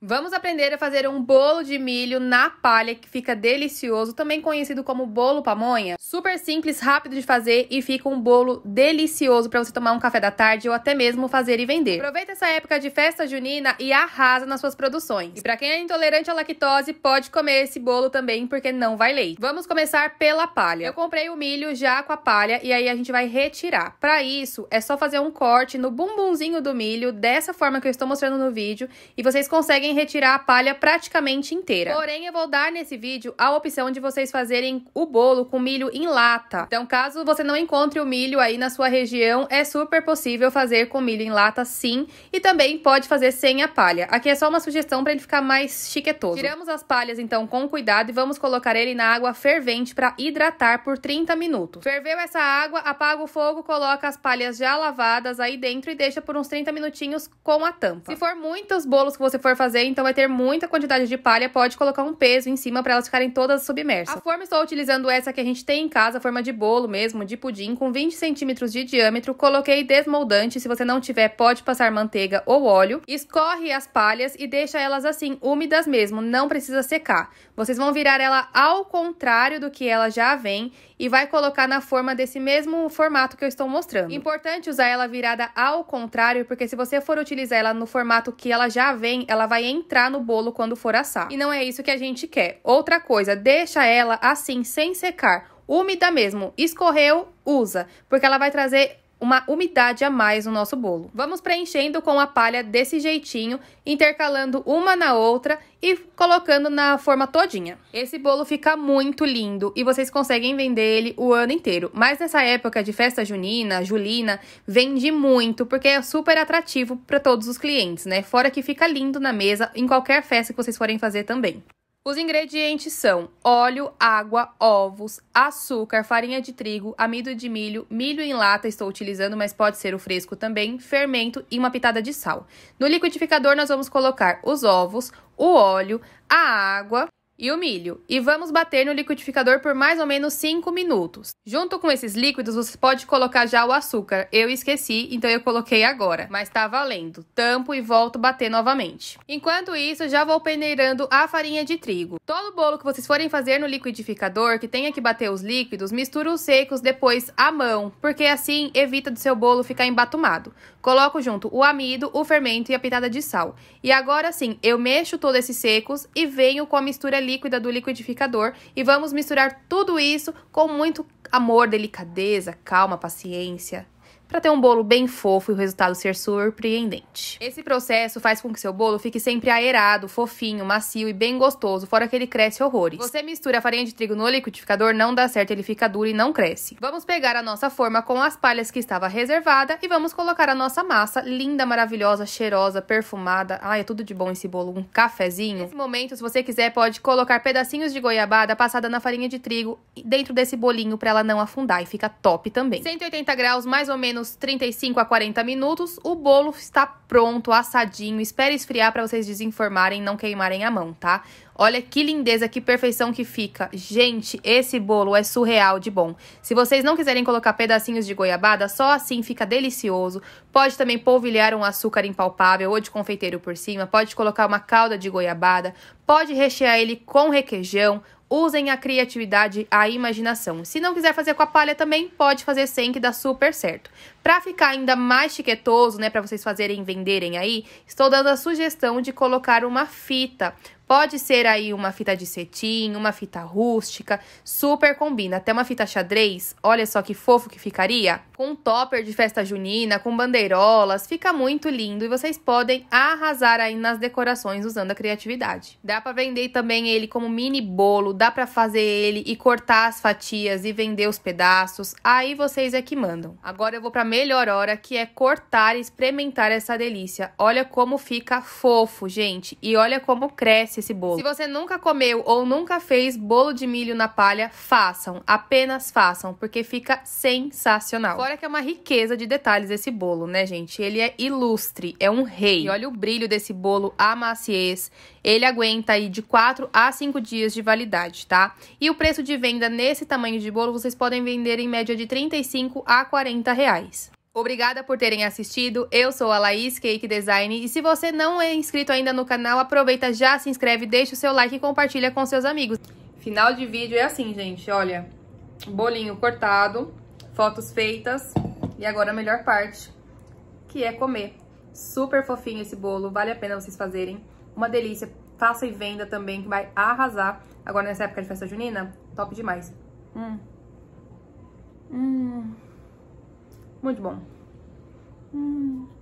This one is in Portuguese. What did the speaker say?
Vamos aprender a fazer um bolo de milho na palha que fica delicioso, também conhecido como bolo pamonha. Super simples, rápido de fazer e fica um bolo delicioso para você tomar um café da tarde ou até mesmo fazer e vender. Aproveita essa época de festa junina e arrasa nas suas produções. E para quem é intolerante à lactose, pode comer esse bolo também porque não vai leite. Vamos começar pela palha. Eu comprei o milho já com a palha e aí a gente vai retirar. Para isso, é só fazer um corte no bumbumzinho do milho, dessa forma que eu estou mostrando no vídeo, e vocês conseguem conseguem retirar a palha praticamente inteira. Porém, eu vou dar nesse vídeo a opção de vocês fazerem o bolo com milho em lata. Então, caso você não encontre o milho aí na sua região, é super possível fazer com milho em lata sim, e também pode fazer sem a palha. Aqui é só uma sugestão para ele ficar mais chiquetoso. Tiramos as palhas então com cuidado e vamos colocar ele na água fervente para hidratar por 30 minutos. Ferveu essa água, apaga o fogo, coloca as palhas já lavadas aí dentro e deixa por uns 30 minutinhos com a tampa. Se for muitos bolos que você for fazer fazer, então vai ter muita quantidade de palha, pode colocar um peso em cima para elas ficarem todas submersas. A forma estou utilizando essa que a gente tem em casa, forma de bolo mesmo, de pudim, com 20 centímetros de diâmetro, coloquei desmoldante, se você não tiver pode passar manteiga ou óleo, escorre as palhas e deixa elas assim, úmidas mesmo, não precisa secar. Vocês vão virar ela ao contrário do que ela já vem e vai colocar na forma desse mesmo formato que eu estou mostrando. Importante usar ela virada ao contrário, porque se você for utilizar ela no formato que ela já vem, ela vai entrar no bolo quando for assar. E não é isso que a gente quer. Outra coisa, deixa ela assim, sem secar úmida mesmo. Escorreu, usa, porque ela vai trazer uma umidade a mais no nosso bolo. Vamos preenchendo com a palha desse jeitinho, intercalando uma na outra e colocando na forma todinha. Esse bolo fica muito lindo e vocês conseguem vender ele o ano inteiro. Mas nessa época de festa junina, julina, vende muito porque é super atrativo para todos os clientes, né? Fora que fica lindo na mesa em qualquer festa que vocês forem fazer também. Os ingredientes são óleo, água, ovos, açúcar, farinha de trigo, amido de milho, milho em lata estou utilizando, mas pode ser o fresco também, fermento e uma pitada de sal. No liquidificador nós vamos colocar os ovos, o óleo, a água e o milho e vamos bater no liquidificador por mais ou menos 5 minutos. Junto com esses líquidos, você pode colocar já o açúcar. Eu esqueci, então eu coloquei agora, mas tá valendo. Tampo e volto a bater novamente. Enquanto isso, já vou peneirando a farinha de trigo. Todo bolo que vocês forem fazer no liquidificador, que tenha que bater os líquidos, mistura os secos depois à mão, porque assim evita do seu bolo ficar embatumado. Coloco junto o amido, o fermento e a pitada de sal. E agora sim, eu mexo todos esses secos e venho com a mistura líquida do liquidificador e vamos misturar tudo isso com muito amor, delicadeza, calma, paciência para ter um bolo bem fofo e o resultado ser surpreendente. Esse processo faz com que seu bolo fique sempre aerado, fofinho, macio e bem gostoso, fora que ele cresce horrores. Você mistura a farinha de trigo no liquidificador, não dá certo, ele fica duro e não cresce. Vamos pegar a nossa forma com as palhas que estava reservada e vamos colocar a nossa massa linda, maravilhosa, cheirosa, perfumada. Ai, é tudo de bom esse bolo, um cafezinho. Nesse momento, se você quiser, pode colocar pedacinhos de goiabada passada na farinha de trigo dentro desse bolinho para ela não afundar e fica top também. 180 graus mais ou menos 35 a 40 minutos, o bolo está pronto, assadinho. Espere esfriar para vocês desenformarem, não queimarem a mão, tá? Olha que lindeza, que perfeição que fica. Gente, esse bolo é surreal de bom. Se vocês não quiserem colocar pedacinhos de goiabada, só assim fica delicioso. Pode também polvilhar um açúcar impalpável ou de confeiteiro por cima, pode colocar uma calda de goiabada, pode rechear ele com requeijão, Usem a criatividade, a imaginação. Se não quiser fazer com a palha também, pode fazer sem que dá super certo. Para ficar ainda mais chiquetoso, né, para vocês fazerem venderem aí, estou dando a sugestão de colocar uma fita, Pode ser aí uma fita de cetim, uma fita rústica, super combina. Até uma fita xadrez, olha só que fofo que ficaria. Com um topper de festa junina, com bandeirolas, fica muito lindo e vocês podem arrasar aí nas decorações usando a criatividade. Dá para vender também ele como mini bolo, dá para fazer ele e cortar as fatias e vender os pedaços. Aí vocês é que mandam. Agora eu vou para melhor hora, que é cortar e experimentar essa delícia. Olha como fica fofo, gente, e olha como cresce conhece esse bolo. Se você nunca comeu ou nunca fez bolo de milho na palha, façam, apenas façam, porque fica sensacional. Fora que é uma riqueza de detalhes esse bolo, né, gente? Ele é ilustre, é um rei. E olha o brilho desse bolo, a maciez. Ele aguenta aí de 4 a 5 dias de validade, tá? E o preço de venda nesse tamanho de bolo vocês podem vender em média de 35 a 40 reais. Obrigada por terem assistido. Eu sou a Laís Cake Design e se você não é inscrito ainda no canal, aproveita já se inscreve, deixa o seu like e compartilha com seus amigos. Final de vídeo é assim, gente, olha. Bolinho cortado, fotos feitas e agora a melhor parte, que é comer. Super fofinho esse bolo, vale a pena vocês fazerem. Uma delícia. Faça e venda também, que vai arrasar. Agora nessa época de festa junina, top demais. Hum. Hum. Muito bom. Hum.